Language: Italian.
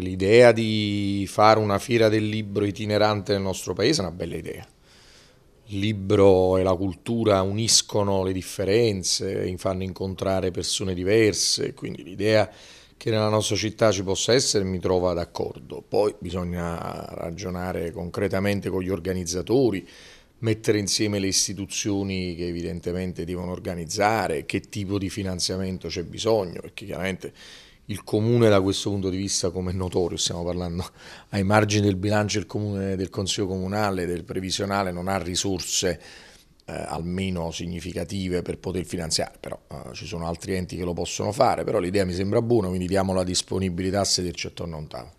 L'idea di fare una fiera del libro itinerante nel nostro paese è una bella idea. Il libro e la cultura uniscono le differenze, fanno incontrare persone diverse, quindi l'idea che nella nostra città ci possa essere mi trova d'accordo. Poi bisogna ragionare concretamente con gli organizzatori, mettere insieme le istituzioni che evidentemente devono organizzare, che tipo di finanziamento c'è bisogno, perché chiaramente il comune da questo punto di vista, come è notorio, stiamo parlando ai margini del bilancio del comune, del consiglio comunale, del previsionale, non ha risorse eh, almeno significative per poter finanziare, però eh, ci sono altri enti che lo possono fare, però l'idea mi sembra buona, quindi diamo la disponibilità a sederci attorno a un tavolo.